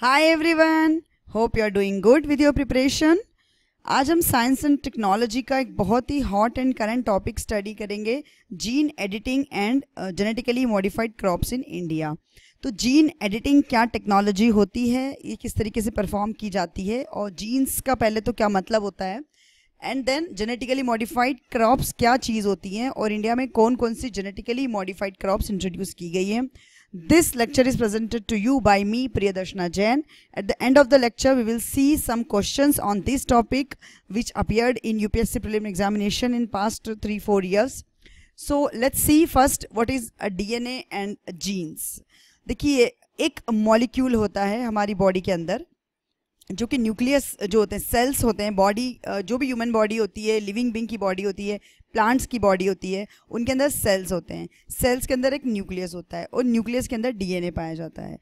Hi everyone hope you are doing good with your preparation आज हम science and technology का एक बहुत ही hot and current topic study करेंगे gene editing and genetically modified crops in India तो gene editing क्या technology होती है ये किस तरीके से परफॉर्म की जाती है और जीन्स का पहले तो क्या मतलब होता है and then genetically modified crops क्या चीज़ होती हैं और इंडिया में कौन कौन सी जेनेटिकली मॉडिफाइड क्रॉप्स इंट्रोड्यूस की गई हैं This lecture is presented to you by me, Priyadarshana Jain. At the end of the lecture, we will see some questions on this topic which appeared in UPSC prelim examination in past 3-4 years. So, let's see first what is a DNA and genes. dekhiye ek molecule hota hai hamari body ke andar जो कि nucleus जो होते हैं sales होते हैं body जो भी human body होती है लिविंग बिंग की बॉडी होती है प्लांट्स की बॉडी होती है उनके अंदर सेल्स होते हैं सेल्स के अंदर एक न्यूक्लियस होता है और न्यूक्लियस के अंदर डीएनए पाया जाता है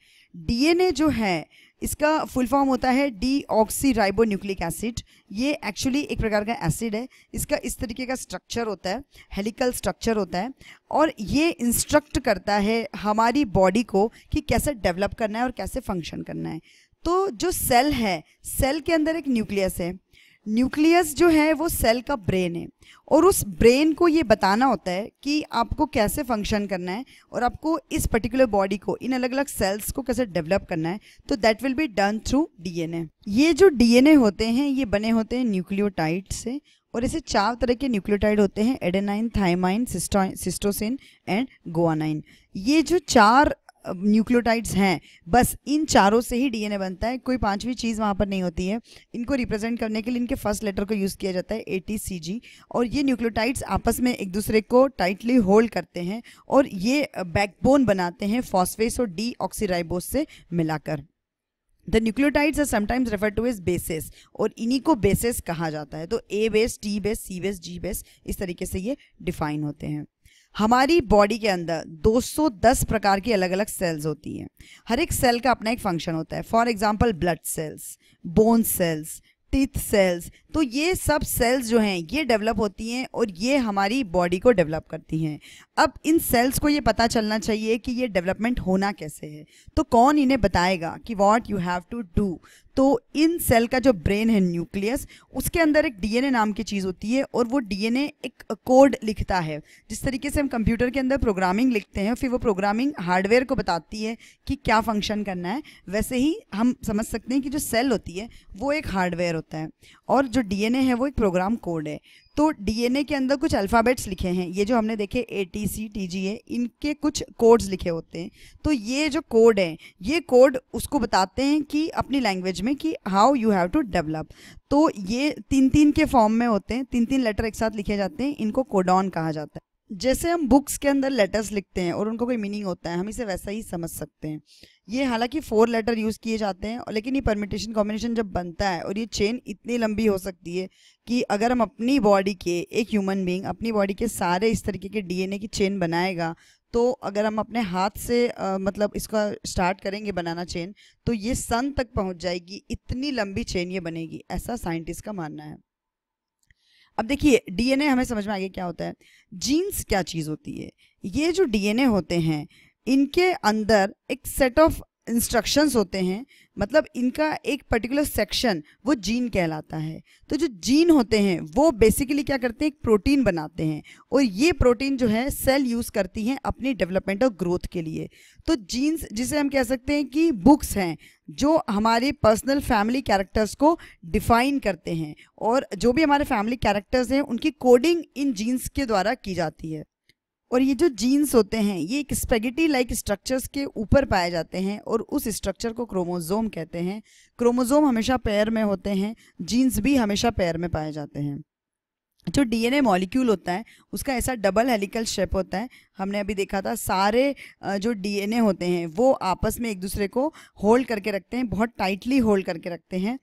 डीएनए जो है इसका फुल फॉर्म होता है डी ऑक्सीराइबो न्यूक्लिक एसिड ये एक्चुअली एक प्रकार का एसिड है इसका इस तरीके का स्ट्रक्चर होता है हेलिकल स्ट्रक्चर होता है और ये इंस्ट्रक्ट करता है हमारी बॉडी को कि कैसे डेवलप करना है और कैसे फंक्शन करना है तो जो सेल है सेल के अंदर एक न्यूक्लियस है न्यूक्लियस जो है वो सेल का ब्रेन है और उस ब्रेन को ये बताना होता है कि आपको कैसे फंक्शन करना है और आपको इस पर्टिकुलर बॉडी को इन अलग अलग सेल्स को कैसे डेवलप करना है तो that will be done through DNA ये जो डीएनए होते हैं ये बने होते हैं न्यूक्लियोटाइड से और ऐसे चार तरह के न्यूक्लियोटाइड होते हैं adenine thymine cytosine and guanine ये जो चार न्यूक्लियोटाइड्स हैं बस इन चारों से ही डीएनए बनता है कोई पांचवी चीज़ वहाँ पर नहीं होती है इनको रिप्रेजेंट करने के लिए इनके फर्स्ट लेटर को यूज़ किया जाता है ए टी और ये न्यूक्लियोटाइड्स आपस में एक दूसरे को टाइटली होल्ड करते हैं और ये बैकबोन बनाते हैं फॉस्फेस और डी ऑक्सीराइबोस से मिलाकर the nucleotides are sometimes refer to as bases और इन्हीं को बेसिस कहा जाता है तो A base T base C base G base इस तरीके से ये डिफाइन होते हैं हमारी बॉडी के अंदर 210 प्रकार की अलग अलग सेल्स होती हैं हर एक सेल का अपना एक फंक्शन होता है for example blood cells bone cells teeth cells तो ये सब सेल्स जो हैं ये डेवलप होती हैं और ये हमारी बॉडी को डेवलप करती हैं अब इन सेल्स को ये पता चलना चाहिए कि ये डेवलपमेंट होना कैसे है तो कौन इन्हें बताएगा कि what you have to do तो इन सेल का जो ब्रेन है न्यूक्लियस उसके अंदर एक डीएनए नाम की चीज़ होती है और वो डीएनए एक कोड लिखता है जिस तरीके से हम कंप्यूटर के अंदर प्रोग्रामिंग लिखते हैं फिर वो प्रोग्रामिंग हार्डवेयर को बताती है कि क्या फंक्शन करना है वैसे ही हम समझ सकते हैं कि जो सेल होती है वो एक हार्डवेयर होता है और जो डी है वो एक प्रोग्राम कोड है तो डीएनए के अंदर कुछ अल्फ़ाबेट्स लिखे हैं ये जो हमने देखे A T C T G ए इनके कुछ कोड्स लिखे होते हैं तो ये जो कोड हैं ये कोड उसको बताते हैं कि अपनी लैंग्वेज में कि how you have to develop तो ये तीन तीन के फॉर्म में होते हैं तीन तीन लेटर एक साथ लिखे जाते हैं इनको कोडॉन कहा जाता है जैसे हम बुक्स के अंदर लेटर्स लिखते हैं और उनको कोई मीनिंग होता है हम इसे वैसा ही समझ सकते हैं ये हालांकि फोर लेटर यूज़ किए जाते हैं और लेकिन ये परमिटेशन कॉम्बिनेशन जब बनता है और ये चेन इतनी लंबी हो सकती है कि अगर हम अपनी बॉडी के एक ह्यूमन बींग अपनी बॉडी के सारे इस तरीके के डी की चेन बनाएगा तो अगर हम अपने हाथ से आ, मतलब इसका स्टार्ट करेंगे बनाना चेन तो ये सन तक पहुँच जाएगी इतनी लंबी चेन ये बनेगी ऐसा साइंटिस्ट का मानना है अब देखिए डीएनए हमें समझ में आ गया क्या होता है जीन्स क्या चीज़ होती है ये जो डीएनए होते हैं इनके अंदर एक सेट ऑफ इंस्ट्रक्शंस होते हैं मतलब इनका एक पर्टिकुलर सेक्शन वो जीन कहलाता है तो जो जीन होते हैं वो बेसिकली क्या करते हैं एक प्रोटीन बनाते हैं और ये प्रोटीन जो है सेल यूज़ करती हैं अपनी डेवलपमेंट और ग्रोथ के लिए तो जीन्स जिसे हम कह सकते हैं कि बुक्स हैं जो हमारे पर्सनल फैमिली कैरेक्टर्स को डिफाइन करते हैं और जो भी हमारे फैमिली कैरेक्टर्स हैं उनकी कोडिंग इन जीन्स के द्वारा की जाती है और ये जो जीन्स होते हैं ये एक स्पेगेटी लाइक स्ट्रक्चर्स के ऊपर पाए जाते हैं और उस स्ट्रक्चर को क्रोमोजोम कहते हैं क्रोमोजोम हमेशा पैर में होते हैं जीन्स भी हमेशा पैर में पाए जाते हैं जो डीएनए मॉलिक्यूल होता है उसका ऐसा डबल हेलिकल शेप होता है हमने अभी देखा था सारे जो डीएनए होते हैं वो आपस में एक दूसरे को होल्ड करके रखते हैं बहुत टाइटली होल्ड करके रखते हैं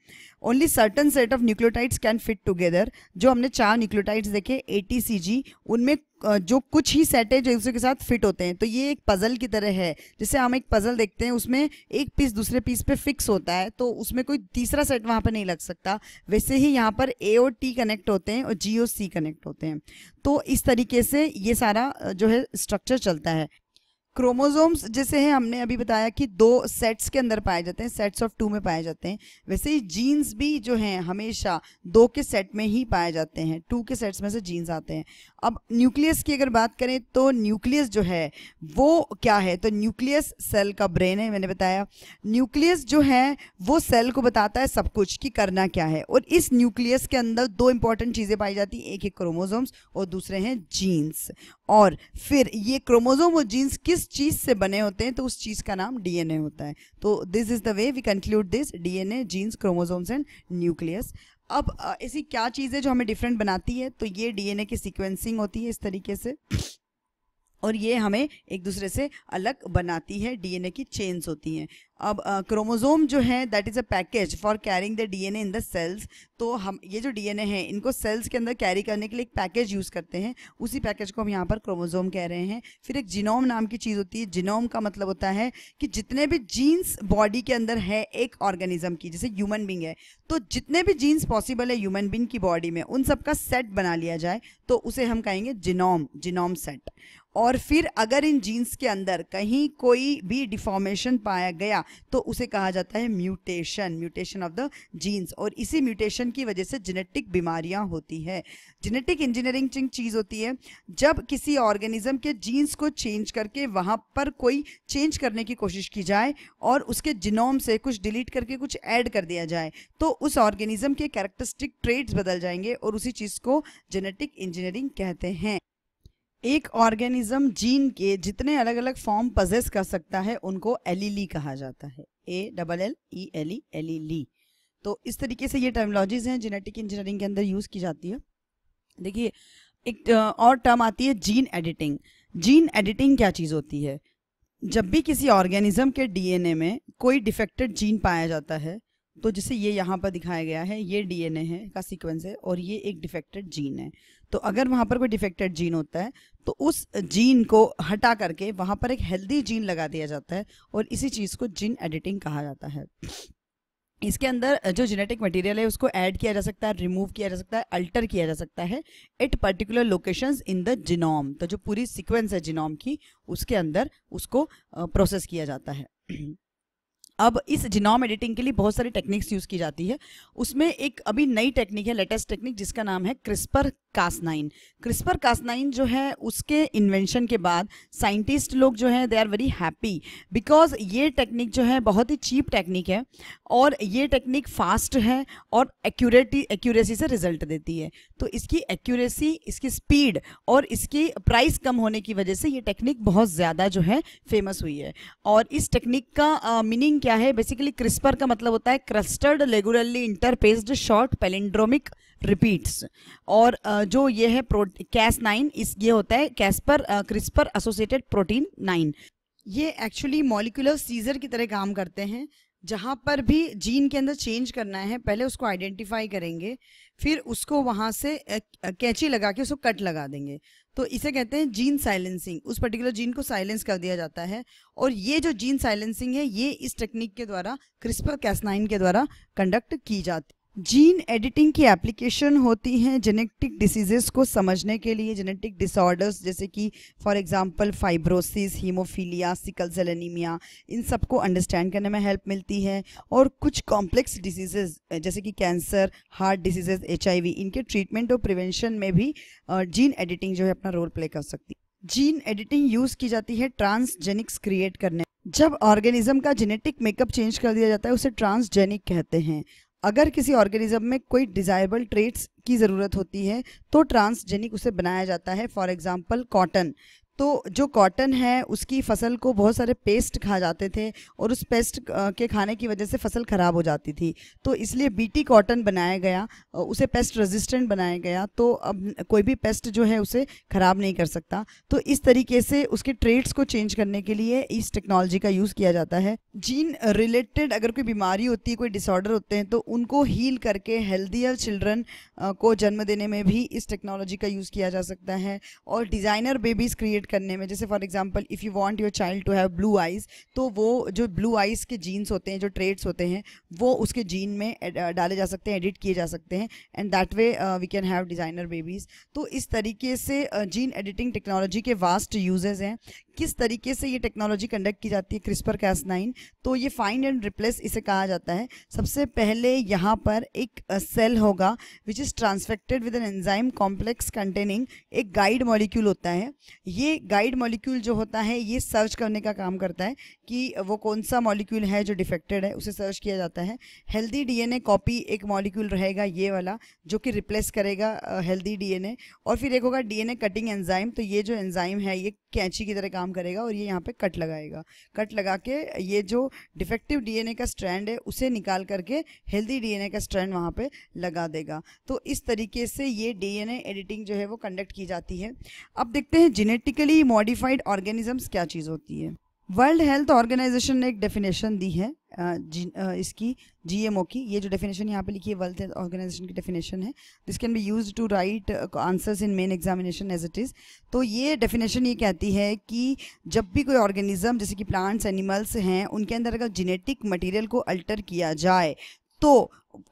only certain set of nucleotides can fit together जो हमने चार न्यूक्लियोटाइड्स देखे ए टी सी जी उनमें जो कुछ ही सेट है जो एक दूसरे के साथ फिट होते हैं तो ये एक पज़ल की तरह है जैसे हम एक पज़ल देखते हैं उसमें एक पीस दूसरे पीस पे फिक्स होता है तो उसमें कोई तीसरा सेट वहाँ पर नहीं लग सकता वैसे ही यहाँ पर ए और टी कनेक्ट होते हैं और जी और सी कनेक्ट होते हैं तो इस तरीके से ये सारा जो है स्ट्रक्चर चलता है क्रोमोसोम्स जैसे हैं हमने अभी बताया कि दो सेट्स के अंदर पाए जाते हैं सेट्स ऑफ टू में पाए जाते हैं वैसे ही जीन्स भी जो हैं हमेशा दो के सेट में ही पाए जाते हैं टू के सेट्स में से जीन्स आते हैं अब न्यूक्लियस की अगर बात करें तो न्यूक्लियस जो है वो क्या है तो न्यूक्लियस सेल का ब्रेन है मैंने बताया न्यूक्लियस जो है वो सेल को बताता है सब कुछ कि करना क्या है और इस न्यूक्लियस के अंदर दो इंपॉर्टेंट चीज़ें पाई जाती हैं एक है क्रोमोजोम्स और दूसरे हैं जीन्स और फिर ये क्रोमोजोम और जीन्स किस चीज़ से बने होते हैं तो उस चीज़ का नाम डी होता है तो this is the way we conclude this DNA genes chromosomes and nucleus अब ऐसी क्या चीज़ है जो हमें डिफरेंट बनाती है तो ये डीएनए की सीक्वेंसिंग होती है इस तरीके से और ये हमें एक दूसरे से अलग बनाती है डीएनए की चेन्स होती हैं अब क्रोमोजोम जो है that is a package for carrying the DNA in the cells तो हम ये जो डीएनए है इनको सेल्स के अंदर कैरी करने के लिए एक पैकेज यूज़ करते हैं उसी पैकेज को हम यहाँ पर क्रोमोजोम कह रहे हैं फिर एक जिनोम नाम की चीज़ होती है जिनोम का मतलब होता है कि जितने भी जीन्स बॉडी के अंदर है एक ऑर्गेनिज्म की जैसे ह्यूमन बींग है तो जितने भी जीन्स पॉसिबल है ह्यूमन बींग की बॉडी में उन सबका सेट बना लिया जाए तो उसे हम कहेंगे जिनोम जिनोम सेट और फिर अगर इन जीन्स के अंदर कहीं कोई भी डिफॉर्मेशन पाया गया तो उसे कहा जाता है mutation mutation of the genes और इसी म्यूटेशन की वजह से जेनेटिक बीमारियां होती है जेनेटिक इंजीनियरिंग चीज़ होती है जब किसी ऑर्गेनिज्म के जीन्स को चेंज करके वहां पर कोई चेंज करने की कोशिश की जाए और उसके जिनोम से कुछ डिलीट करके कुछ ऐड कर दिया जाए तो उस ऑर्गेनिज्म के कैरेक्टरिस्टिक ट्रेड्स बदल जाएंगे और उसी चीज़ को जेनेटिक इंजीनियरिंग कहते हैं एक ऑर्गेनिज्म जीन के जितने अलग अलग फॉर्म पजेस कर सकता है उनको एलिली कहा जाता है A double L E L E L E ली तो इस तरीके से ये टर्मोलॉजीज हैं जेनेटिक इंजीनियरिंग के अंदर यूज़ की जाती है देखिए एक और टर्म आती है जीन एडिटिंग जीन एडिटिंग क्या चीज़ होती है जब भी किसी ऑर्गेनिज्म के डीएनए में कोई डिफेक्टेड जीन पाया जाता है तो जैसे ये यहाँ पर दिखाया गया है ये डीएनए है का सीक्वेंस है और ये एक डिफेक्टेड जीन है तो अगर वहाँ पर कोई डिफेक्टेड जीन होता है तो उस जीन को हटा करके वहाँ पर एक हेल्दी जीन लगा दिया जाता है और इसी चीज़ को जीन एडिटिंग कहा जाता है इसके अंदर जो जेनेटिक मटेरियल है उसको ऐड किया जा सकता है रिमूव किया जा सकता है अल्टर किया जा सकता है at particular locations in the genome तो जो पूरी सीक्वेंस है जिनोम की उसके अंदर उसको प्रोसेस किया जाता है अब इस जिनॉम एडिटिंग के लिए बहुत सारी टेक्निक्स यूज़ की जाती है उसमें एक अभी नई टेक्निक है लेटेस्ट टेक्निक जिसका नाम है क्रिस्पर नाइन क्रिस्पर नाइन जो है उसके इन्वेंशन के बाद साइंटिस्ट लोग जो है they are very happy because ये टेक्निक जो है बहुत ही चीप टेक्निक है और ये टेक्निक फास्ट है और एक्यूरेटी एक्यूरेसी से रिजल्ट देती है तो इसकी एक्यूरेसी इसकी स्पीड और इसकी प्राइस कम होने की वजह से ये टेक्निक बहुत ज़्यादा जो है फेमस हुई है और इस टेक्निक का मीनिंग क्या क्या है बेसिकली क्रिस्पर का मतलब होता है clustered regularly interspaced short palindromic repeats और जो ये है कैस नाइन इस ये होता है Cas CRISPR associated protein nine ये एक्चुअली मॉलिकुलर सीजर की तरह काम करते हैं जहाँ पर भी जीन के अंदर चेंज करना है पहले उसको आइडेंटिफाई करेंगे फिर उसको वहाँ से कैची लगा के उसको कट लगा देंगे तो इसे कहते हैं जीन साइलेंसिंग उस पर्टिकुलर जीन को साइलेंस कर दिया जाता है और ये जो जीन साइलेंसिंग है ये इस टेक्निक के द्वारा क्रिस्पर कैसनाइन के द्वारा कंडक्ट की जाती जीन एडिटिंग की एप्लीकेशन होती हैं जेनेटिक डिसीजेस को समझने के लिए जेनेटिक डिसऑर्डर्स जैसे कि for example fibrosis haemophilia sickle anaemia इन सब को अंडरस्टैंड करने में हेल्प मिलती है और कुछ कॉम्प्लेक्स डिसीजेस जैसे कि कैंसर हार्ट डिसीजेज एच इनके ट्रीटमेंट और प्रिवेंशन में भी जीन एडिटिंग जो है अपना रोल प्ले कर सकती है जीन एडिटिंग यूज़ की जाती है ट्रांसजेनिक्स क्रिएट करने जब ऑर्गेनिज्म का जेनेटिक मेकअप चेंज कर दिया जाता है उसे ट्रांसजेनिक कहते हैं अगर किसी ऑर्गेनिज्म में कोई डिज़ायरेबल ट्रेट्स की ज़रूरत होती है तो ट्रांसजेनिक उसे बनाया जाता है फॉर एग्जांपल कॉटन तो जो कॉटन है उसकी फसल को बहुत सारे पेस्ट खा जाते थे और उस पेस्ट के खाने की वजह से फसल ख़राब हो जाती थी तो इसलिए बीटी कॉटन बनाया गया उसे पेस्ट रेजिस्टेंट बनाया गया तो अब कोई भी पेस्ट जो है उसे ख़राब नहीं कर सकता तो इस तरीके से उसके ट्रेड्स को चेंज करने के लिए इस टेक्नोलॉजी का यूज़ किया जाता है जीन रिलेटेड अगर कोई बीमारी होती है कोई डिसऑर्डर होते हैं तो उनको हील करके हेल्दियर चिल्ड्रन को जन्म देने में भी इस टेक्नोलॉजी का यूज़ किया जा सकता है और डिज़ाइनर बेबीज़ क्रिएट करने में जैसे for example if you want your child to have blue eyes तो वो जो ब्लू आइज़ के जीन्स होते हैं जो ट्रेड्स होते हैं वो उसके जीन में eh, eh, डाले जा सकते हैं एडिट किए जा सकते हैं and that way we can have designer babies तो इस तरीके से जीन एडिटिंग टेक्नोलॉजी के वास्ट यूजेज़ हैं किस तरीके से ये टेक्नोलॉजी कंडक्ट की जाती है क्रिस्पर कैस नाइन तो ये फाइंड एंड रिप्लेस इसे कहा जाता है सबसे पहले यहाँ पर एक सेल होगा which is transfected with an enzyme complex containing एक गाइड मॉलिक्यूल होता है ये गाइड मॉलिक्यूल जो होता है ये सर्च करने का काम करता है कि वो कौन सा मॉलिक्यूल है जो डिफेक्टेड है उसे सर्च किया जाता है हेल्दी डीएनए कॉपी एक मॉलिक्यूल रहेगा ये वाला जो कि रिप्लेस करेगा हेल्दी डीएनए और फिर एक होगा डीएनए कटिंग एंजाइम तो ये जो एंजाइम है ये कैंची की तरह काम करेगा और ये यहाँ पे कट लगाएगा कट लगा के ये जो डिफेक्टिव डीएनए का स्ट्रैंड है उसे निकाल करके हेल्दी डीएनए का स्ट्रैंड वहाँ पे लगा देगा तो इस तरीके से ये डीएनए एडिटिंग जो है वो कंडक्ट की जाती है अब देखते हैं जेनेटिकली मॉडिफाइड ऑर्गेनिजम्स क्या चीज़ होती है वर्ल्ड हेल्थ ऑर्गेनाइजेशन ने एक डेफिनेशन दी है जी इसकी ओ की ये जो डेफिनेशन यहाँ पे लिखी है वर्ल्ड हेल्थ ऑर्गेनाइजेशन की डेफिनेशन है this can be use to write answers in main examination as it is तो ये डेफिनेशन ये कहती है कि जब भी कोई ऑर्गेनिज्म जैसे कि प्लांट्स एनिमल्स हैं उनके अंदर अगर जेनेटिक मटीरियल को अल्टर किया जाए तो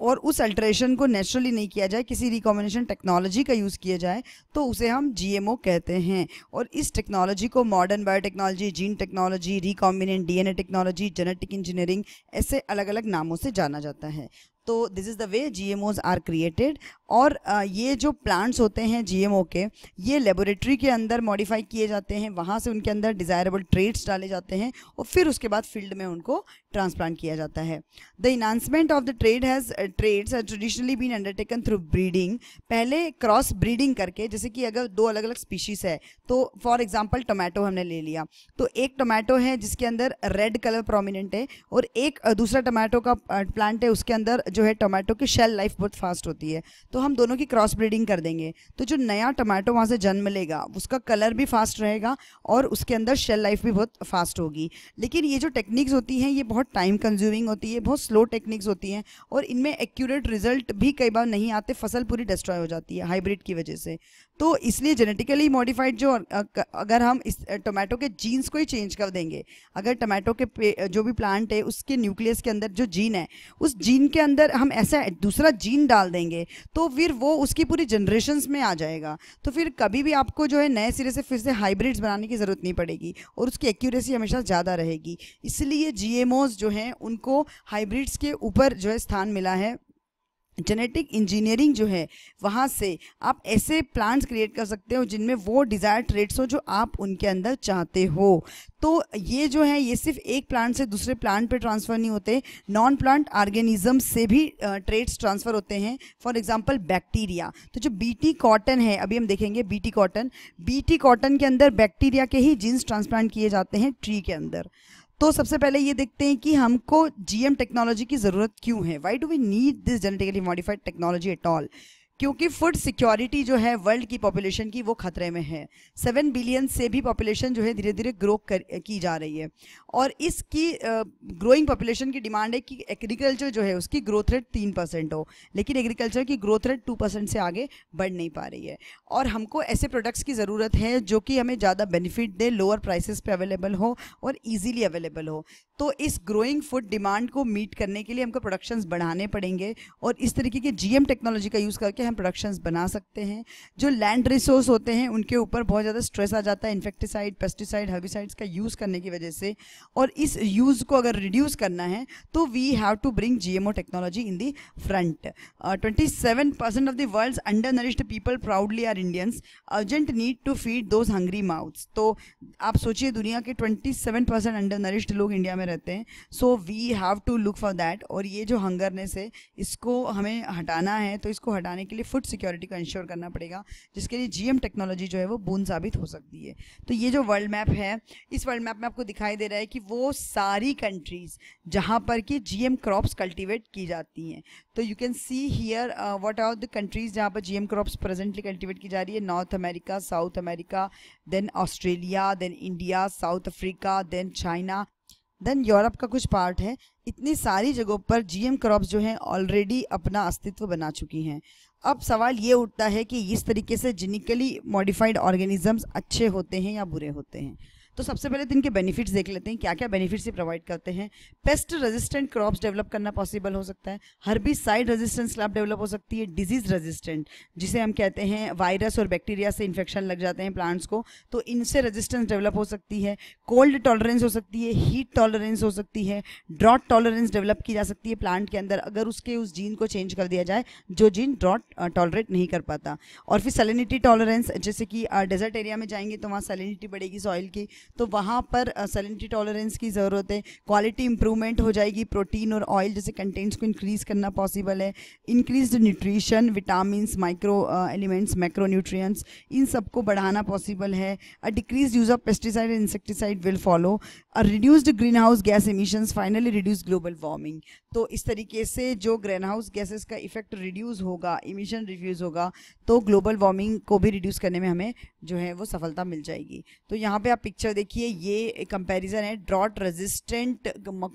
और उस अल्ट्रेशन को नेचुरली नहीं किया जाए किसी रिकॉम्बिनेशन टेक्नोलॉजी का यूज़ किया जाए तो उसे हम जीएमओ कहते हैं और इस टेक्नोलॉजी को modern biotechnology gene technology recombinant DNA technology genetic engineering ऐसे अलग अलग नामों से जाना जाता है तो this is the way GMOs are created और ये जो प्लांट्स होते हैं जीएमओ के ये लेबोरेटरी के अंदर मॉडिफाई किए जाते हैं वहाँ से उनके अंदर डिज़ायरेबल ट्रेड्स डाले जाते हैं और फिर उसके बाद फील्ड में उनको ट्रांसप्लांट किया जाता है the enhancement of the trade has trades has traditionally been undertaken through breeding पहले क्रॉस ब्रीडिंग करके जैसे कि अगर दो अलग अलग स्पीशीज़ है तो फॉर एग्जाम्पल टोमेटो हमने ले लिया तो एक टोमेटो है जिसके अंदर रेड कलर प्रोमिनेंट है और एक दूसरा टोमेटो का प्लांट है उसके अंदर जो है टोमेटो की शेल लाइफ बहुत फास्ट होती है तो हम दोनों की क्रॉस ब्रीडिंग कर देंगे तो जो नया टोमेटो वहाँ से जन्म लेगा उसका कलर भी फास्ट रहेगा और उसके अंदर शेल लाइफ भी बहुत फास्ट होगी लेकिन ये जो टेक्निक्स होती हैं ये बहुत टाइम कंज्यूमिंग होती है बहुत स्लो टेक्निक्स होती हैं और इनमें एक्यूरेट रिजल्ट भी कई बार नहीं आते फसल पूरी डिस्ट्रॉय हो जाती है हाइब्रिड की वजह से तो इसलिए जेनेटिकली मॉडिफाइड जो अगर हम इस टोमेटो के जीन्स को ही चेंज कर देंगे अगर टोमेटो के जो भी प्लांट है उसके न्यूक्लियस के अंदर जो जीन है उस जीन के अंदर अंदर हम ऐसा दूसरा जीन डाल देंगे तो फिर वो उसकी पूरी जनरेशन में आ जाएगा तो फिर कभी भी आपको जो है नए सिरे से फिर से हाइब्रिड्स बनाने की ज़रूरत नहीं पड़ेगी और उसकी एक्यूरेसी हमेशा ज़्यादा रहेगी इसलिए जी जो हैं उनको हाइब्रिड्स के ऊपर जो है स्थान मिला है जेनेटिक इंजीनियरिंग जो है वहाँ से आप ऐसे प्लांट्स क्रिएट कर सकते हो जिनमें वो डिज़ायर ट्रेड्स हो जो आप उनके अंदर चाहते हो तो ये जो है ये सिर्फ एक प्लांट से दूसरे प्लांट पे ट्रांसफ़र नहीं होते नॉन प्लांट ऑर्गेनिज्म से भी ट्रेड्स ट्रांसफ़र होते हैं फॉर एग्जांपल बैक्टीरिया तो जो बीटी कॉटन है अभी हम देखेंगे बीटी कॉटन बीटी कॉटन के अंदर बैक्टीरिया के ही जीन्स ट्रांसप्लांट किए जाते हैं ट्री के अंदर तो सबसे पहले ये देखते हैं कि हमको जीएम टेक्नोलॉजी की ज़रूरत क्यों है why do we need this genetically modified technology at all क्योंकि फूड सिक्योरिटी जो है वर्ल्ड की पॉपुलेशन की वो खतरे में है सेवन बिलियन से भी पॉपुलेशन जो है धीरे धीरे ग्रो कर की जा रही है और इसकी ग्रोइंग पॉपुलेशन की डिमांड है कि एग्रीकल्चर जो है उसकी ग्रोथ रेट तीन परसेंट हो लेकिन एग्रीकल्चर की ग्रोथ रेट टू परसेंट से आगे बढ़ नहीं पा रही है और हमको ऐसे प्रोडक्ट्स की ज़रूरत है जो कि हमें ज़्यादा बेनिफिट दें लोअर प्राइसिस पे अवेलेबल हो और इजीली अवेलेबल हो तो इस ग्रोइंग फूड डिमांड को मीट करने के लिए हमको प्रोडक्शन बढ़ाने पड़ेंगे और इस तरीके के जीएम टेक्नोलॉजी का यूज़ करके हम प्रोडक्शंस बना सकते हैं जो लैंड रिसोर्स होते हैं उनके ऊपर बहुत ज़्यादा स्ट्रेस आ जाता है इन्फेक्टिसाइड पेस्टिसाइड हर्बिसाइड्स का यूज़ करने की वजह से और इस यूज़ को अगर रिड्यूस करना है तो we have to bring GMO technology in the front twenty of the world's undernourished people proudly are Indians urgent need to feed those hungry mouths तो आप सोचिए दुनिया के ट्वेंटी अंडर नरिश्ड लोग इंडिया में रहते हैं so we have to look for that और ये जो हंगरनेस है इसको हमें हटाना है तो इसको हटाने के लिए लिए फूड सिक्योरिटी को इंश्योर करना पड़ेगा जिसके लिए जीएम टेक्नोलॉजी जो है वो बूंद साबित हो सकती है तो ये जो वर्ल्ड मैप है इस वर्ल्ड मैप में आपको दिखाई दे रहा है कि वो सारी कंट्रीज़ जहाँ पर कि जी क्रॉप्स कल्टिवेट की जाती हैं तो you can see here what are the countries जहाँ पर जी क्रॉप्स प्रेजेंटली कल्टिवेट की जा रही है North America South America then Australia then India South Africa then China then Europe का कुछ पार्ट है इतनी सारी जगहों पर जीएम क्रॉप्स जो हैं ऑलरेडी अपना अस्तित्व बना चुकी हैं अब सवाल ये उठता है कि इस तरीके से जीनिकली मॉडिफाइड ऑर्गेनिजम्स अच्छे होते हैं या बुरे होते हैं तो सबसे पहले तो इनके बेनिफिट्स देख लेते हैं क्या क्या बेनिफिट्स ये प्रोवाइड करते हैं पेस्ट रेजिस्टेंट क्रॉप्स डेवलप करना पॉसिबल हो सकता है herbicide resistance crop develop हो सकती है डिजीज रेजिस्टेंट जिसे हम कहते हैं वायरस और बैक्टीरिया से इन्फेक्शन लग जाते हैं प्लांट्स को तो इनसे रेजिस्टेंस डेवलप हो सकती है कोल्ड टॉलरेंस हो सकती है हीट टॉलरेंस हो सकती है ड्रॉट टॉलरेंस डेवलप की जा सकती है प्लांट के अंदर अगर उसके उस जीन को चेंज कर दिया जाए जो जीन ड्रॉट टॉलरेट नहीं कर पाता और फिर सेलिनिटी टॉलरेंस जैसे कि डेजर्ट एरिया में जाएंगे तो वहाँ सेलिनिटी बढ़ेगी सॉइल की तो वहाँ पर सलेंटी टॉलरेंस की ज़रूरत है क्वालिटी इंप्रूवमेंट हो जाएगी प्रोटीन और ऑयल जैसे कंटेंट्स को इंक्रीज़ करना पॉसिबल है increase nutrition vitamin micro elements micro nutrients इन सबको बढ़ाना पॉसिबल है a decrease use of pesticide and insecticide will follow a reduced green house gas emission finally reduce global warming तो इस तरीके से जो ग्रीन हाउस गैसेस का इफेक्ट रिड्यूस होगा इमिशन रिड्यूज होगा तो ग्लोबल वार्मिंग को भी रिड्यूस करने में हमें जो है वो सफलता मिल जाएगी तो यहाँ पे आप पिक्चर देखिए ये कंपैरिजन है ड्रॉट रेजिस्टेंट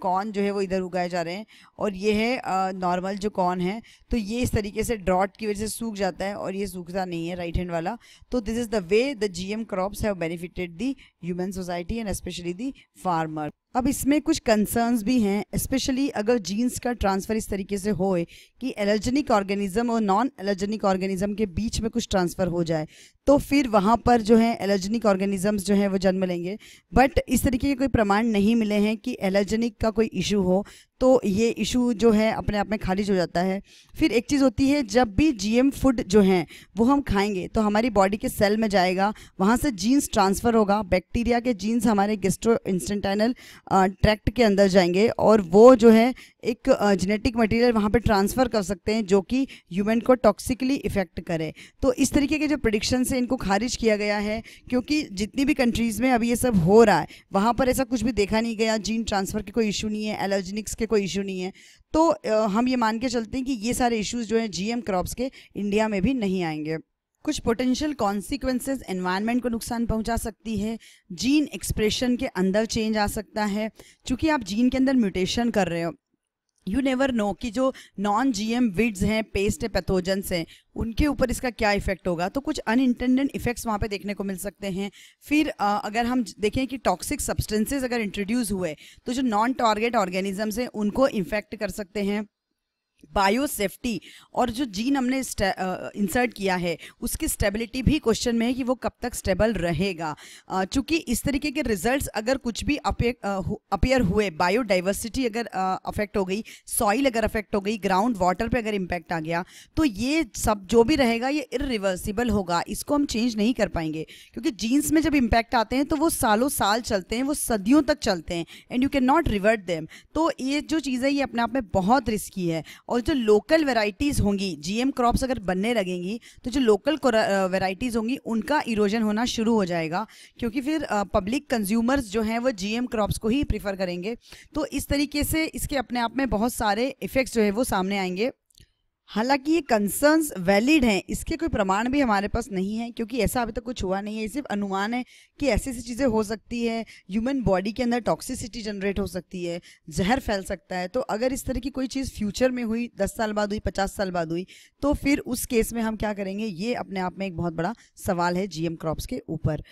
कॉर्न जो है वो इधर उगाए जा रहे हैं और ये है नॉर्मल जो कॉर्न है तो ये इस तरीके से ड्रॉट की वजह से सूख जाता है और ये सूखता नहीं है राइट हैंड वाला तो this is the way the GM crops have benefited the human society and specially the farmer अब इसमें कुछ कंसर्न्स भी हैं स्पेशली अगर जीन्स का ट्रांसफ़र इस तरीके से होए कि एलर्जेनिक ऑर्गेनिज्म और नॉन एलर्जेनिक ऑर्गेनिज्म के बीच में कुछ ट्रांसफ़र हो जाए तो फिर वहाँ पर जो है एलर्जेनिक ऑर्गेनिजम्स जो हैं वो जन्म लेंगे बट इस तरीके के कोई प्रमाण नहीं मिले हैं कि एलर्जेनिक का कोई इशू हो तो ये इशू जो है अपने आप में खारिज हो जाता है फिर एक चीज़ होती है जब भी जीएम फूड जो हैं वो हम खाएंगे तो हमारी बॉडी के सेल में जाएगा वहाँ से जीन्स ट्रांसफ़र होगा बैक्टीरिया के जीन्स हमारे गेस्ट्रो इंस्टेंटाइनल ट्रैक्ट के अंदर जाएंगे और वो जो है एक जेनेटिक मटेरियल वहाँ पे ट्रांसफ़र कर सकते हैं जो कि ह्यूमन को टॉक्सिकली इफ़ेक्ट करे तो इस तरीके के जो प्रडिक्शन से इनको खारिज किया गया है क्योंकि जितनी भी कंट्रीज़ में अभी ये सब हो रहा है वहाँ पर ऐसा कुछ भी देखा नहीं गया जीन ट्रांसफ़र के कोई इशू नहीं है एलर्जेनिक्स के कोई इशू नहीं है तो हम ये मान के चलते हैं कि ये सारे इश्यूज जो हैं जीएम क्रॉप्स के इंडिया में भी नहीं आएंगे कुछ पोटेंशियल कॉन्सिक्वेंसेज एनवायरनमेंट को नुकसान पहुंचा सकती है जीन एक्सप्रेशन के अंदर चेंज आ सकता है चूंकि आप जीन के अंदर म्यूटेशन कर रहे हो यू नेवर नो कि जो नॉन जीएम विड्स हैं पेस्ट है पैथोजेंस हैं उनके ऊपर इसका क्या इफेक्ट होगा तो कुछ अनइंटेंडेड इफेक्ट्स वहाँ पे देखने को मिल सकते हैं फिर आ, अगर हम देखें कि टॉक्सिक सब्सटेंसेस अगर इंट्रोड्यूस हुए तो जो नॉन टारगेट ऑर्गेनिजम्स हैं उनको इन्फेक्ट कर सकते हैं बायो सेफ्टी और जो जीन हमने इंसर्ट किया है उसकी स्टेबिलिटी भी क्वेश्चन में है कि वो कब तक स्टेबल रहेगा चूंकि इस तरीके के रिजल्ट्स अगर कुछ भी अपेयर हुए बायोडाइवर्सिटी अगर अफेक्ट हो गई सॉइल अगर अफेक्ट हो गई ग्राउंड वाटर पे अगर इम्पैक्ट आ गया तो ये सब जो भी रहेगा ये इिवर्सिबल होगा इसको हम चेंज नहीं कर पाएंगे क्योंकि जीन्स में जब इम्पैक्ट आते हैं तो वो सालों साल चलते हैं वो सदियों तक चलते हैं and you can not revert them तो ये जो चीज़ है ये अपने आप में बहुत रिस्की है और और जो लोकल वेराइटीज़ होंगी जीएम क्रॉप्स अगर बनने लगेंगी तो जो लोकल वेराइटीज़ होंगी उनका इरोजन होना शुरू हो जाएगा क्योंकि फिर पब्लिक कंज्यूमर्स जो हैं वो जीएम क्रॉप्स को ही प्रीफर करेंगे तो इस तरीके से इसके अपने आप में बहुत सारे इफ़ेक्ट्स जो है वो सामने आएंगे हालांकि ये कंसर्न्स वैलिड हैं इसके कोई प्रमाण भी हमारे पास नहीं है क्योंकि ऐसा अभी तक कुछ हुआ नहीं है सिर्फ अनुमान है कि ऐसी ऐसी चीज़ें हो सकती है ह्यूमन बॉडी के अंदर टॉक्सिसिटी जनरेट हो सकती है जहर फैल सकता है तो अगर इस तरह की कोई चीज़ फ्यूचर में हुई दस साल बाद हुई पचास साल बाद हुई तो फिर उस केस में हम क्या करेंगे ये अपने आप में एक बहुत बड़ा सवाल है जीएम क्रॉप्स के ऊपर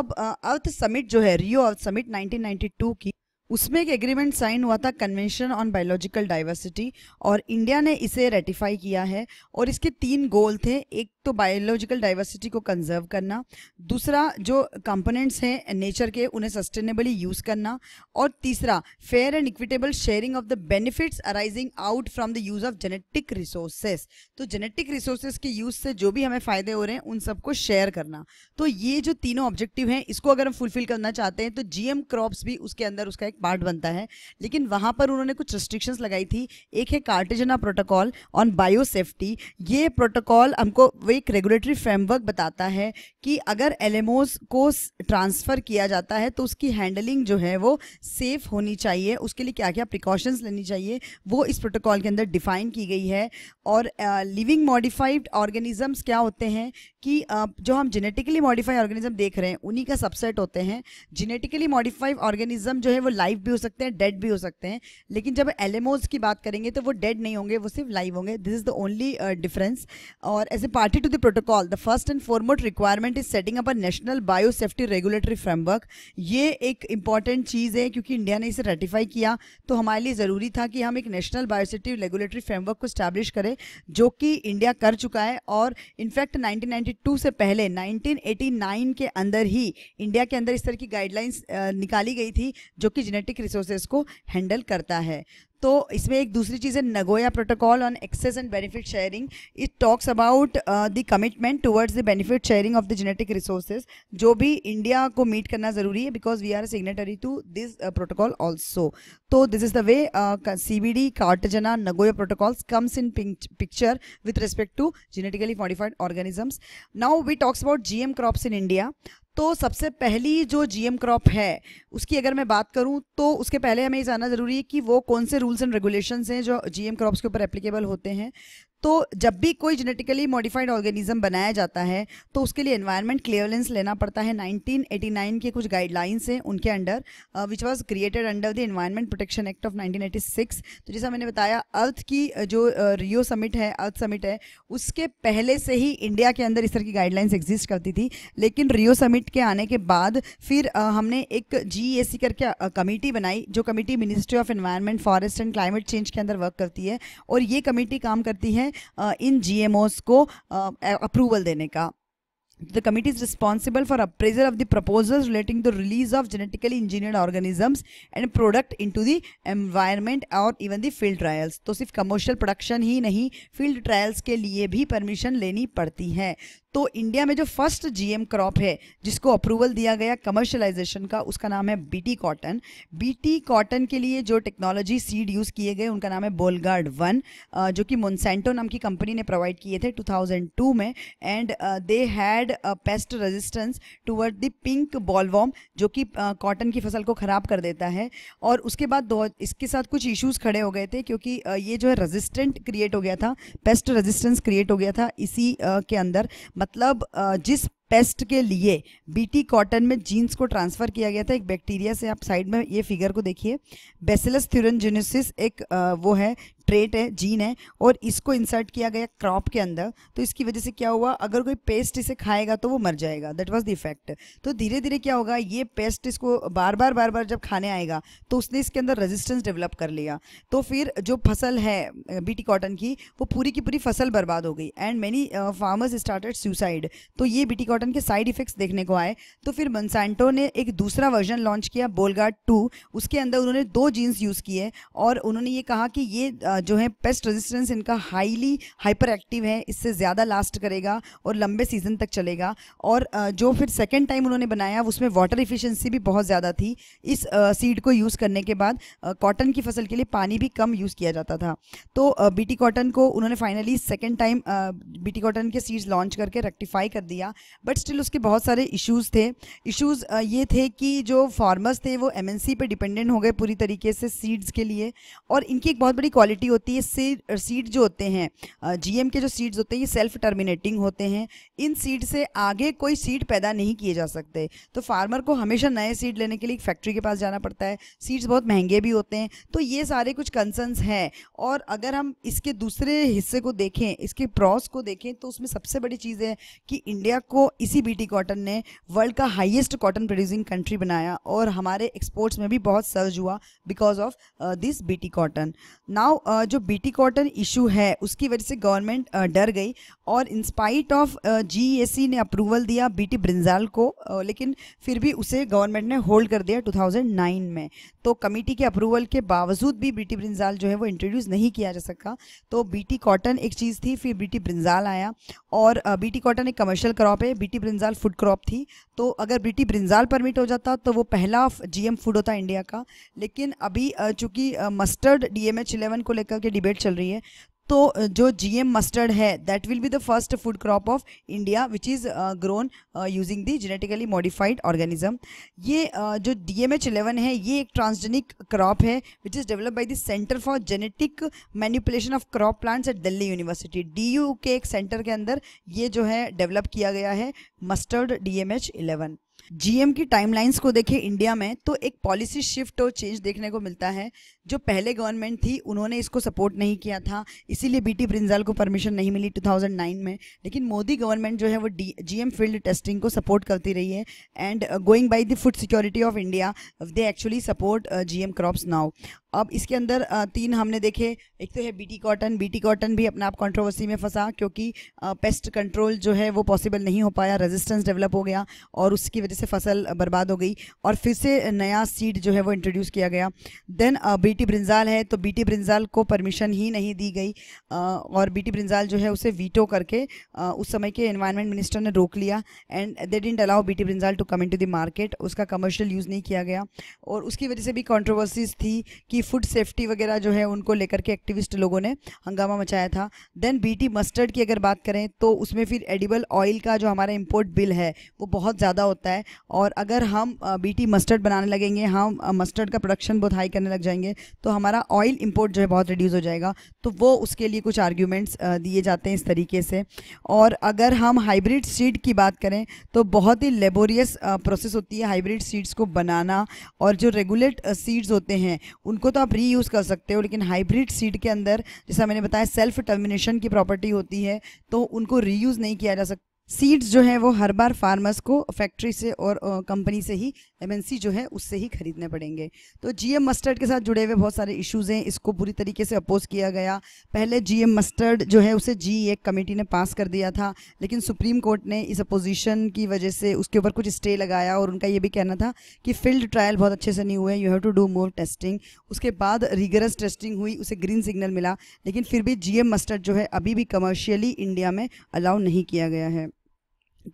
अब अर्थ समिट जो है रियो अर्थ समिट नाइनटीन की उसमें एक एग्रीमेंट साइन हुआ था कन्वेंशन ऑन बायोलॉजिकल डाइवर्सिटी और इंडिया ने इसे रेटिफाई किया है और इसके तीन गोल थे एक तो बायोलॉजिकल डाइवर्सिटी को कंजर्व करना दूसरा जो कंपोनेंट्स हैं नेचर के उन्हें सस्टेनेबली यूज़ करना और तीसरा fair and equitable sharing of the benefits arising out from the use of genetic resources तो जेनेटिक रिसोर्सेज के यूज़ से जो भी हमें फ़ायदे हो रहे हैं उन सबको शेयर करना तो ये जो तीनों ऑब्जेक्टिव हैं इसको अगर हम फुलफिल करना चाहते हैं तो जीएम क्रॉप्स भी उसके अंदर उसका एक पार्ट बनता है लेकिन वहाँ पर उन्होंने कुछ रिस्ट्रिक्शंस लगाई थी एक है कार्टेजना प्रोटोकॉल ऑन बायोसेफ्टी ये प्रोटोकॉल हमको वो एक रेगुलेटरी फ्रेमवर्क बताता है कि अगर एल को ट्रांसफ़र किया जाता है तो उसकी हैंडलिंग जो है वो सेफ़ होनी चाहिए उसके लिए क्या क्या प्रिकॉशंस लेनी चाहिए वो इस प्रोटोकॉल के अंदर डिफ़ाइन की गई है और लिविंग मॉडिफाइड ऑर्गेनिजम्स क्या होते हैं कि uh, जो हम जेनेटिकली मॉडिफाइड ऑर्गेनिज्म देख रहे हैं उन्हीं का सबसेट होते हैं जेनेटिकली मॉडिफाइड ऑर्गेनिज्म जो है वो लाइव भी हो सकते हैं डेड भी हो सकते हैं लेकिन जब एल की बात करेंगे तो वो डेड नहीं होंगे वो सिर्फ लाइव होंगे this is the only difference और as a party Committee to the protocol, the first and foremost requirement is setting up a national biosafety regulatory framework. ये एक इम्पॉर्टेंट चीज़ है क्योंकि इंडिया ने इसे रेटिफाई किया तो हमारे लिए ज़रूरी था कि हम एक नेशनल बायोसेफ्टी रेगुलेटरी फ्रेमवर्क को स्टैब्लिश करें जो कि इंडिया कर चुका है और इनफैक्ट 1992 से पहले 1989 के अंदर ही इंडिया के अंदर इस तरह की गाइडलाइंस निकाली गई थी जो कि जेनेटिक रिसोर्सेज को हैंडल करता है तो इसमें एक दूसरी चीज़ है Nagoya protocol on access and benefit sharing it talks about the commitment towards the benefit sharing of the genetic resources जो भी इंडिया को मीट करना ज़रूरी है because we are signatory to this protocol also तो this is the way C B D Cartagena Nagoya protocols comes in picture with respect to genetically modified now we talks about G M crops in India तो सबसे पहली जो GM crop है उसकी अगर मैं बात करूं तो उसके पहले हमें ये जानना ज़रूरी है कि वो कौन से रूल्स एंड रेगुलेशंस हैं जो जीएम क्रॉप्स के ऊपर एप्लीकेबल होते हैं तो जब भी कोई जेनेटिकली मॉडिफाइड ऑर्गेनिज्म बनाया जाता है तो उसके लिए एनवायरनमेंट क्लियरेंस लेना पड़ता है 1989 के कुछ गाइडलाइंस हैं उनके under which was created under the environment protection act of 1986 तो जैसा मैंने बताया अर्थ की uh, जो रियो uh, समिट है अर्थ समिट है उसके पहले से ही इंडिया के अंदर इस तरह की गाइडलाइंस एग्जिस्ट करती थी लेकिन रियो समिट के आने के बाद फिर uh, हमने एक जी e करके कमेटी बनाई जो committee ministry of environment forest and climate change के अंदर वर्क करती है और ये कमेटी काम करती है इन जी को अप्रूवल देने का the committee is responsible for appraisal of the proposals relating to release of genetically engineered organisms and product into the environment or even the field trials to sirf commercial production hi nahi field trials ke liye bhi permission लेनी पड़ती है तो India में जो first GM crop है जिसको approval दिया गया कमर्शलाइजेशन का उसका नाम है बीटी कॉटन बीटी कॉटन के लिए जो टेक्नोलॉजी सीड यूज़ किए गए उनका नाम है Bollgard one jo ki monsanto naam ki company ne provide kiye the 2002 में and they had add pest resistance toward the pink bollworm जो कि कॉटन की फसल को ख़राब कर देता है और उसके बाद दो इसके साथ कुछ इश्यूज खड़े हो गए थे क्योंकि ये जो है रेजिस्टेंट क्रिएट हो गया था पेस्ट रेजिस्टेंस क्रिएट हो गया था इसी के अंदर मतलब जिस पेस्ट के लिए बीटी कॉटन में जीन्स को ट्रांसफ़र किया गया था एक बैक्टीरिया से आप साइड में ये फिगर को देखिए बेसिलस थ्यूरनजेनेसिस एक वो है ट्रेट है जीन है और इसको इंसर्ट किया गया क्रॉप के अंदर तो इसकी वजह से क्या हुआ अगर कोई पेस्ट इसे खाएगा तो वो मर जाएगा दैट वाज द इफेक्ट तो धीरे धीरे क्या होगा ये पेस्ट इसको बार बार बार बार जब खाने आएगा तो उसने इसके अंदर रेजिस्टेंस डेवलप कर लिया तो फिर जो फसल है बीटी कॉटन की वो पूरी की पूरी फसल बर्बाद हो गई and many farmers started suicide तो ये बीटी कॉटन के साइड इफेक्ट्स देखने को आए तो फिर मनसेंटो ने एक दूसरा वर्जन लॉन्च किया बोलगार्ड टू उसके अंदर उन्होंने दो जीन्स यूज़ किए और उन्होंने ये कहा कि ये uh, जो है पेस्ट रेजिस्टेंस इनका हाईली हाइपर एक्टिव है इससे ज़्यादा लास्ट करेगा और लंबे सीजन तक चलेगा और जो फिर सेकेंड टाइम उन्होंने बनाया उसमें वाटर इफिशेंसी भी बहुत ज़्यादा थी इस सीड को यूज़ करने के बाद कॉटन की फसल के लिए पानी भी कम यूज़ किया जाता था तो बी कॉटन को उन्होंने finally second time B cotton के सीड्स लॉन्च करके रेक्टिफाई कर दिया बट स्टिल उसके बहुत सारे इशूज़ थे इशूज़ ये थे कि जो फार्मर्स थे वो एम पे डिपेंडेंट हो गए पूरी तरीके से सीड्स के लिए और इनकी एक बहुत बड़ी क्वालिटी होती है सीड जो होते हैं जीएम के जो सीड्स होते हैं ये सेल्फ टर्मिनेटिंग होते हैं इन सीड से आगे कोई सीड पैदा नहीं किए जा सकते तो फार्मर को हमेशा नए सीड लेने के लिए एक फैक्ट्री के पास जाना पड़ता है सीड्स बहुत महंगे भी होते हैं तो ये सारे कुछ कंसर्नस हैं और अगर हम इसके दूसरे हिस्से को देखें इसके प्रॉस को देखें तो उसमें सबसे बड़ी चीज़ है कि इंडिया को इसी बी कॉटन ने वर्ल्ड का हाइएस्ट कॉटन प्रोड्यूसिंग कंट्री बनाया और हमारे एक्सपोर्ट्स में भी बहुत सर्ज हुआ because of this BT cotton now जो बीटी कॉटन इशू है उसकी वजह से गवर्नमेंट डर गई और इंस्पाइट ऑफ जीएसी ने अप्रूवल दिया बीटी ब्रिंजाल को लेकिन फिर भी उसे गवर्नमेंट ने होल्ड कर दिया 2009 में तो कमेटी के अप्रूवल के बावजूद भी बीटी ब्रिंजाल जो है वो इंट्रोड्यूस नहीं किया जा सका तो बी कॉटन एक चीज़ थी फिर बी ब्रिंजाल आया और बी कॉटन एक कमर्शियल क्रॉप है बी ब्रिंजाल फूड क्रॉप थी तो अगर ब्रिटी ब्रिंजाल परमिट हो जाता तो वो पहला जीएम फूड होता इंडिया का लेकिन अभी चूंकि मस्टर्ड डीएमएच 11 को लेकर के डिबेट चल रही है तो जो जीएम मस्टर्ड है that will be the first food crop of India which is grown using the genetically modified organism ये uh, जो डी एम एच इलेवन है ये एक ट्रांसजेनिक क्रॉप है which is develop by the centre for genetic manipulation of crop plants at Delhi university D U के एक centre के अंदर ये जो है डेवलप किया गया है mustard D M H eleven GM की टाइमलाइंस को देखें इंडिया में तो एक पॉलिसी शिफ्ट और चेंज देखने को मिलता है जो पहले गवर्नमेंट थी उन्होंने इसको सपोर्ट नहीं किया था इसीलिए बीटी प्रिंजाल को परमिशन नहीं मिली 2009 में लेकिन मोदी गवर्नमेंट जो है वो डी जीएम फील्ड टेस्टिंग को सपोर्ट करती रही है and going by the food security of India they actually support GM crops now अब इसके अंदर uh, तीन हमने देखे एक तो है बीटी कॉटन बीटी कॉटन भी अपना आप कंट्रोवर्सी में फंसा क्योंकि पेस्ट uh, कंट्रोल जो है वो पॉसिबल नहीं हो पाया रेजिस्टेंस डेवलप हो गया और उसकी वजह से फसल uh, बर्बाद हो गई और फिर से नया सीड जो है वो इंट्रोड्यूस किया गया देन बीटी बीटी ब्रिंजाल है तो बीटी ब्रिंजाल को परमिशन ही नहीं दी गई और बीटी ब्रिंजाल जो है उसे वीटो करके उस समय के एनवायरनमेंट मिनिस्टर ने रोक लिया and they didn't allow BT brinjal to come in to the market उसका कमर्शियल यूज़ नहीं किया गया और उसकी वजह से भी कॉन्ट्रोवर्सीज थी कि फूड सेफ्टी वगैरह जो है उनको लेकर के एक्टिविस्ट लोगों ने हंगामा मचाया था देन बी मस्टर्ड की अगर बात करें तो उसमें फिर एडिबल ऑयल का जो हमारा इम्पोर्ट बिल है वो बहुत ज़्यादा होता है और अगर हम बी मस्टर्ड बनाने लगेंगे हम मस्टर्ड का प्रोडक्शन बहुत हाई करने लग जाएंगे तो हमारा ऑयल इम्पोर्ट जो है बहुत रिड्यूस हो जाएगा तो वो उसके लिए कुछ आर्ग्यूमेंट्स दिए जाते हैं इस तरीके से और अगर हम हाइब्रिड सीड की बात करें तो बहुत ही लेबोरियस प्रोसेस होती है हाइब्रिड सीड्स को बनाना और जो रेगुलेट सीड्स होते हैं उनको तो आप रीयूज़ कर सकते हो लेकिन हाइब्रिड सीड के अंदर जैसा मैंने बताया सेल्फ टर्मिनेशन की प्रॉपर्टी होती है तो उनको रीयूज़ नहीं किया जा सकता सीड्स जो हैं वो हर बार फार्मर्स को फैक्ट्री से और कंपनी से ही एमएनसी जो है उससे ही खरीदने पड़ेंगे तो जीएम मस्टर्ड के साथ जुड़े हुए बहुत सारे इश्यूज़ हैं इसको पूरी तरीके से अपोज किया गया पहले जीएम मस्टर्ड जो है उसे जी एक कमेटी ने पास कर दिया था लेकिन सुप्रीम कोर्ट ने इस अपोजिशन की वजह से उसके ऊपर कुछ स्टे लगाया और उनका ये भी कहना था कि फील्ड ट्रायल बहुत अच्छे से नहीं हुए you have to do more testing उसके बाद रिगरस टेस्टिंग हुई उसे ग्रीन सिग्नल मिला लेकिन फिर भी जी मस्टर्ड जो है अभी भी कमर्शियली इंडिया में अलाउ नहीं किया गया है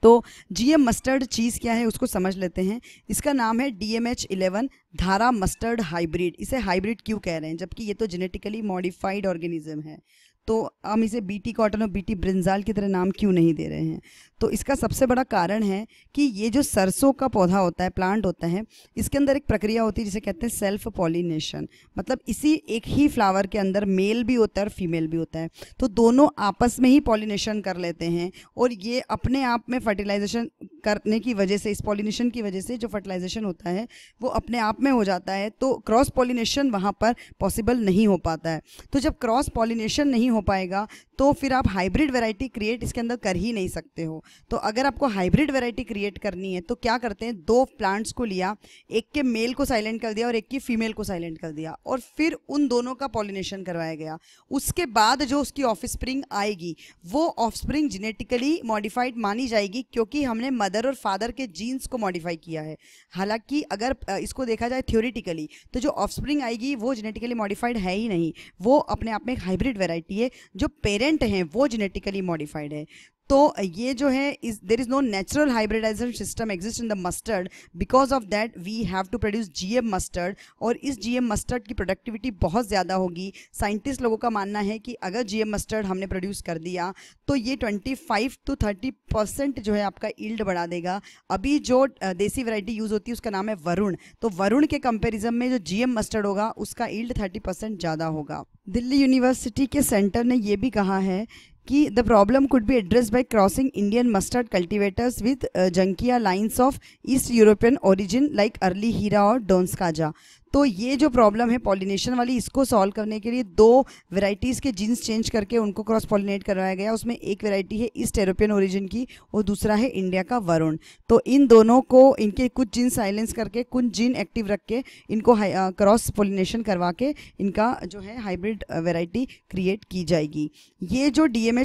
तो जीएम मस्टर्ड चीज़ क्या है उसको समझ लेते हैं इसका नाम है D M eleven Dhara mustard hybrid इसे हाइब्रिड क्यों कह रहे हैं जबकि ये तो जेनेटिकली मॉडिफाइड ऑर्गेनिज्म है तो हम इसे बीटी कॉटन और बीटी ब्रिंजाल की तरह नाम क्यों नहीं दे रहे हैं तो इसका सबसे बड़ा कारण है कि ये जो सरसों का पौधा होता है प्लांट होता है इसके अंदर एक प्रक्रिया होती है जिसे कहते हैं सेल्फ पॉलिनेशन मतलब इसी एक ही फ्लावर के अंदर मेल भी होता है और फीमेल भी होता है तो दोनों आपस में ही पॉलिनेशन कर लेते हैं और ये अपने आप में फर्टिलाइजेशन करने की वजह से इस पॉलिनेशन की वजह से जो फर्टिलाइजेशन होता है वो अपने आप में हो जाता है तो क्रॉस पॉलिनेशन वहाँ पर पॉसिबल नहीं हो पाता है तो जब क्रॉस पॉलिनेशन नहीं हो पाएगा तो फिर आप हाइब्रिड वेराइटी क्रिएट इसके अंदर कर ही नहीं सकते हो तो अगर आपको हाइब्रिड वेराइटी क्रिएट करनी है तो क्या करते हैं दो प्लांट्स को लिया एक के मेल को साइलेंट कर दिया और एक की फीमेल को साइलेंट कर दिया और फिर उन दोनों का पॉलिनेशन करवाया गया उसके बाद जो उसकी ऑफ स्प्रिंग आएगी वो ऑफ स्प्रिंग जेनेटिकली मॉडिफाइड मानी जाएगी क्योंकि हमने मदर और फादर के जीन्स को मॉडिफाई किया है हालांकि अगर इसको देखा जाए थ्योरिटिकली तो जो ऑफ स्प्रिंग आएगी वो जेनेटिकली मॉडिफाइड है ही नहीं वो अपने आप में एक हाइब्रिड वेराइटी है जो पेरेंट हैं वो जेनेटिकली मॉडिफाइड है तो ये जो है is there is no natural hybridization system exist in the mustard because of that we have to produce GM mustard और इस जीएम मस्टर्ड की प्रोडक्टिविटी बहुत ज़्यादा होगी साइंटिस्ट लोगों का मानना है कि अगर जीएम मस्टर्ड हमने प्रोड्यूस कर दिया तो ये 25 टू थर्टी परसेंट जो है आपका ईल्ड बढ़ा देगा अभी जो देसी वरायटी यूज़ होती है उसका नाम है वरुण तो वरुण के कंपेरिजन में जो एम मस्टर्ड होगा उसका ईल्ड थर्टी ज़्यादा होगा दिल्ली यूनिवर्सिटी के सेंटर ने ये भी कहा है the problem could be addressed by crossing Indian mustard cultivators with uh, junkia lines of East European origin like early Hira or Donskaja. तो ये जो प्रॉब्लम है पॉलिनेशन वाली इसको सॉल्व करने के लिए दो वेराइटीज़ के जीन्स चेंज करके उनको क्रॉस पॉलिनेट करवाया गया उसमें एक वेराइटी है ईस्ट यूरोपियन ओरिजिन की और दूसरा है इंडिया का वरुण तो इन दोनों को इनके कुछ जीन साइलेंस करके कुछ जीन एक्टिव रख के इनको क्रॉस पोलिनेशन करवा के इनका जो है हाइब्रिड वेराइटी क्रिएट की जाएगी ये जो डी एम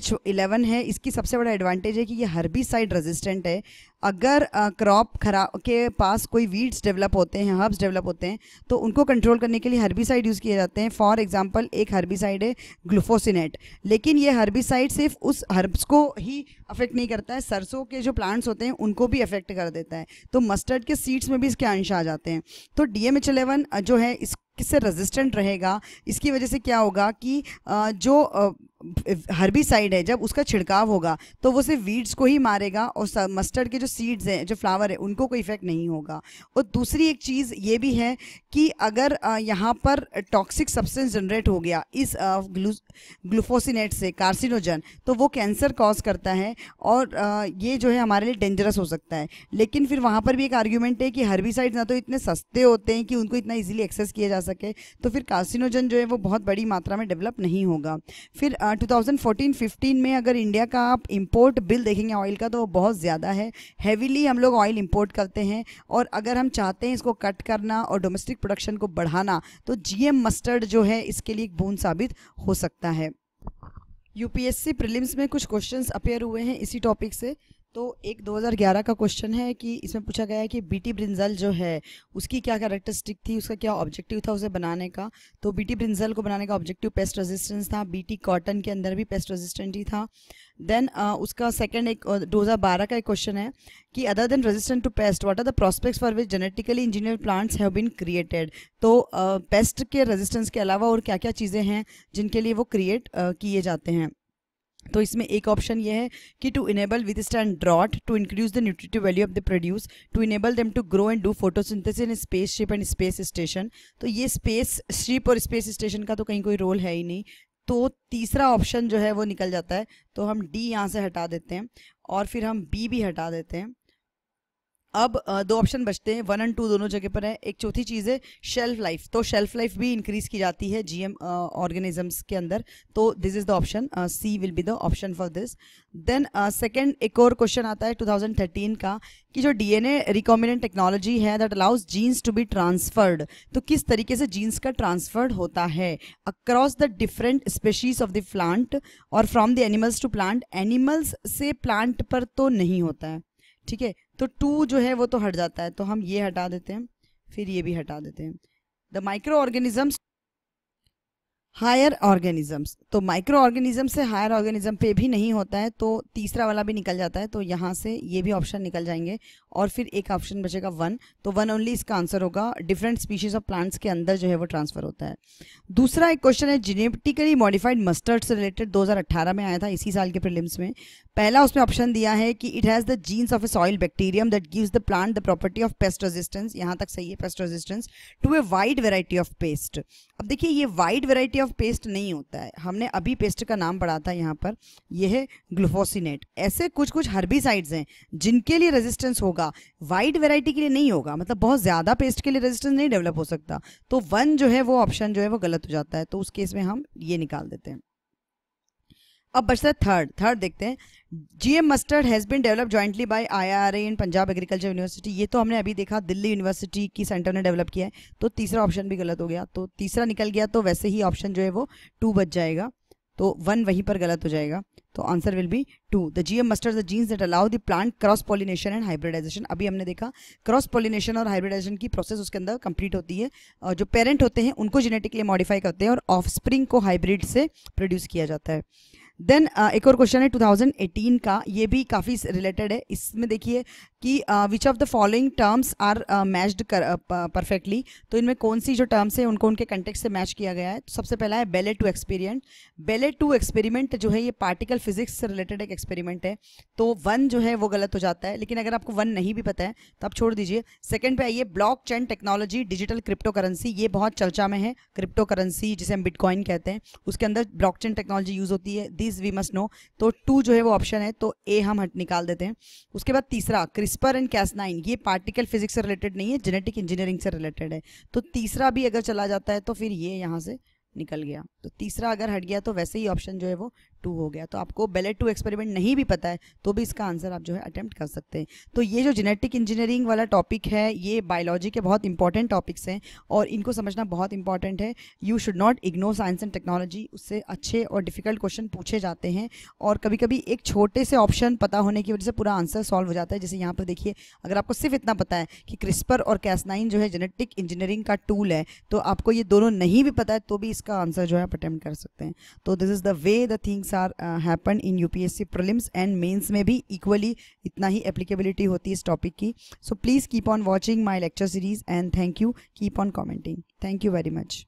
है इसकी सबसे बड़ा एडवांटेज है कि ये हर्बी साइड रेजिस्टेंट है अगर क्रॉप खराब के पास कोई वीड्स डेवलप होते हैं हर्ब्स डेवलप होते हैं तो उनको कंट्रोल करने के लिए हर्बिसाइड यूज़ किए जाते हैं फॉर एग्जांपल एक हर्बिसाइड है ग्लूफोसिनेट लेकिन ये हर्बिसाइड सिर्फ उस हर्ब्स को ही अफेक्ट नहीं करता है सरसों के जो प्लांट्स होते हैं उनको भी अफेक्ट कर देता है तो मस्टर्ड के सीड्स में भी इसके अंश आ जाते हैं तो डी एम जो है इस किससे रेजिस्टेंट रहेगा इसकी वजह से क्या होगा कि जो साइड है जब उसका छिड़काव होगा तो वो सिर्फ वीड्स को ही मारेगा और मस्टर्ड के जो सीड्स हैं जो फ्लावर है उनको कोई इफेक्ट नहीं होगा और दूसरी एक चीज़ ये भी है कि अगर यहाँ पर टॉक्सिक सब्सटेंस जनरेट हो गया इस ग्लूफोसिनेट से कार्सिनोजन तो वो कैंसर कॉज करता है और ये जो है हमारे लिए डेंजरस हो सकता है लेकिन फिर वहाँ पर भी एक आर्ग्यूमेंट है कि हर्बिसाइड्स ना तो इतने सस्ते होते हैं कि उनको इतना ईजिली एक्सेस किया जा सके तो फिर कार्सिनोजन जो है वो बहुत बड़ी मात्रा में डेवलप नहीं होगा फिर आ, 2014-15 uh, में अगर इंडिया का आप इंपोर्ट बिल देखेंगे ऑयल का तो वो बहुत ज़्यादा है हैवीली हम लोग ऑयल इंपोर्ट करते हैं और अगर हम चाहते हैं इसको कट करना और डोमेस्टिक प्रोडक्शन को बढ़ाना तो जीएम मस्टर्ड जो है इसके लिए एक बूंद साबित हो सकता है यूपीएससी प्रीलिम्स में कुछ क्वेश्चंस अपेयर हुए हैं इसी टॉपिक से तो एक 2011 का क्वेश्चन है कि इसमें पूछा गया है कि बीटी ब्रिंजल जो है उसकी क्या कैरेक्टरिस्टिक थी उसका क्या ऑब्जेक्टिव था उसे बनाने का तो बीटी ब्रिंजल को बनाने का ऑब्जेक्टिव पेस्ट रेजिस्टेंस था बीटी कॉटन के अंदर भी पेस्ट रेजिस्टेंट ही था देन uh, उसका सेकंड एक दो uh, का एक क्वेश्चन है कि other than resistant to pest what are the prospects for which genetically engineer plants have been created तो पेस्ट uh, के रेजिस्टेंस के अलावा और क्या क्या चीज़ें हैं जिनके लिए वो क्रिएट किए जाते हैं तो इसमें एक ऑप्शन ये है कि to enable withstand drought to increase the nutritive value of the produce to enable them to grow and do photosynthesis in space ship and space station तो ये स्पेस शिप और स्पेस स्टेशन का तो कहीं कोई role है ही नहीं तो तीसरा ऑप्शन जो है वो निकल जाता है तो हम डी यहाँ से हटा देते हैं और फिर हम बी भी हटा देते हैं अब दो ऑप्शन बचते हैं वन एंड टू दोनों जगह पर है एक चौथी चीज़ है शेल्फ लाइफ तो शेल्फ लाइफ भी इंक्रीज की जाती है जीएम ऑर्गेनिजम्स के अंदर तो this is the option C will be the option for this then second एक और क्वेश्चन आता है 2013 का कि जो डीएनए रिकॉम्बिनेंट टेक्नोलॉजी है that allows genes to be transferred तो किस तरीके से जीन्स का ट्रांसफर्ड होता है across the different species of the plant और from the animals to plant animals से प्लांट पर तो नहीं होता है ठीक है तो टू जो है वो तो हट जाता है तो हम ये हटा देते हैं फिर ये भी हटा देते हैं the micro organisms higher organisms तो माइक्रो ऑर्गेनिज्म से हायर ऑर्गेनिज्म पे भी नहीं होता है तो तीसरा वाला भी निकल जाता है तो यहाँ से ये भी ऑप्शन निकल जाएंगे और फिर एक ऑप्शन बचेगा वन तो वन ओनली इसका आंसर होगा डिफरेंट स्पीशीज ऑफ प्लांट्स के अंदर जो है वो ट्रांसफर होता है दूसरा एक क्वेश्चन है जीनेटिकली मॉडिफाइड मस्टर्ड से रिलेटेड 2018 में आया था इसी साल के प्रिलिम्स में पहला उसमें ऑप्शन दिया है कि it has the genes of a soil bacterium that gives the plant the property of pest resistance यहाँ तक सही है pest resistance to a wide variety of pest अब देखिए ये वाइड वेराइटी ऑफ पेस्ट नहीं होता है हमने अभी पेस्ट का नाम पढ़ा था यहाँ पर यह है ग्लूफोसिनेट ऐसे कुछ कुछ हर्बिसाइड्स हैं जिनके लिए रेजिस्टेंस होगा वाइड वेराइटी के लिए नहीं होगा मतलब बहुत ज़्यादा पेस्ट के लिए रेजिस्टेंस नहीं डेवलप हो सकता तो वन जो है वो ऑप्शन जो है वो गलत हो जाता है तो उस केस में हम ये निकाल देते हैं अब बचता है थर्ड थर्ड देखते हैं G M mustard has been develop jointly by I R N Punjab agriculture university ये तो हमने अभी देखा दिल्ली यूनिवर्सिटी की सेंटर ने डेवलप किया है तो तीसरा ऑप्शन भी गलत हो गया तो तीसरा निकल गया तो वैसे ही ऑप्शन जो है वो टू बच जाएगा तो वन वहीं पर गलत हो जाएगा तो answer will be to the G M mustard the genes that allow the plant cross pollination and hybridisation अभी हमने देखा क्रॉस पॉलिनेशन और हाइब्रिडाइजेशन की प्रोसेस उसके अंदर कंप्लीट होती है और जो पेरेंट होते हैं उनको जेनेटिकली मॉडिफाई करते हैं और ऑफ को हाइब्रिड से प्रोड्यूस किया जाता है देन uh, एक और क्वेश्चन है 2018 का ये भी काफ़ी रिलेटेड है इसमें देखिए कि which of the following terms are matched perfectly तो इनमें कौन सी जो टर्म्स है उनको उनके कंटेक्ट से मैच किया गया है तो सबसे पहला है Belle two experiment Belle two experiment जो है ये पार्टिकल फिजिक्स से रिलेटेड एक एक्सपेरिमेंट है तो वन जो है वो गलत हो जाता है लेकिन अगर आपको वन नहीं भी पता है तो आप छोड़ दीजिए सेकेंड पे आइए block chain technology digital crypto currency ये बहुत चर्चा में है क्रिप्टो करेंसी जिसे हम बिटकॉइन कहते हैं उसके अंदर ब्लॉक चैन टेक्नोलॉजी यूज़ होती है दिस वी मस्ट नो तो टू जो है वो ऑप्शन है तो ए हम निकाल देते हैं उसके बाद तीसरा क्रिस्पर एंड कैसनाइन ये पार्टिकल फिजिक्स से रिलेटेड नहीं है जेनेटिक इंजीनियरिंग से रिलेटेड है तो तीसरा भी अगर चला जाता है तो फिर ये यहाँ से निकल गया तो तीसरा अगर हट गया तो वैसे ही ऑप्शन जो है वो टू हो गया तो आपको बेलेट टू एक्सपेरिमेंट नहीं भी पता है तो भी इसका आंसर आप जो है अटैम्प्ट कर सकते हैं तो ये जो जेनेटिक इंजीनियरिंग वाला टॉपिक है ये बायोलॉजी के बहुत इंपॉर्टेंट टॉपिक्स हैं और इनको समझना बहुत इंपॉर्टेंट है you should not ignore science and technology उससे अच्छे और डिफिकल्ट क्वेश्चन पूछे जाते हैं और कभी कभी एक छोटे से ऑप्शन पता होने की वजह से पूरा आंसर सॉल्व हो जाता है जैसे यहाँ पर देखिए अगर आपको सिर्फ इतना पता है कि क्रिस्पर और कैसनाइन जो है जेनेटिक इंजीनियरिंग का टूल है तो आपको ये दोनों नहीं भी पता है तो भी इसका आंसर जो है आप अटैम्प्ट कर सकते हैं तो this is the way the things things are happen in UPSC prelims and mains में भी इक्वली इतना ही एप्लीकेबिलिटी होती है इस टॉपिक की so please keep on watching my lecture series and thank you keep on commenting thank you very much